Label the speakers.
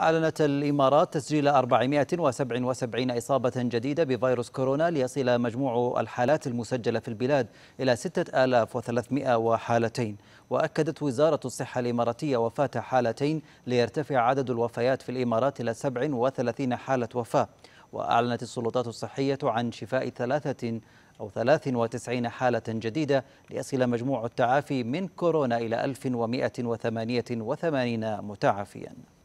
Speaker 1: أعلنت الإمارات تسجيل 477 إصابة جديدة بفيروس كورونا ليصل مجموع الحالات المسجلة في البلاد إلى 6300 حالتين وأكدت وزارة الصحة الإماراتية وفاة حالتين ليرتفع عدد الوفيات في الإمارات إلى 37 حالة وفاة وأعلنت السلطات الصحية عن شفاء ثلاثة أو 93 حالة جديدة ليصل مجموع التعافي من كورونا إلى 1188 متعافياً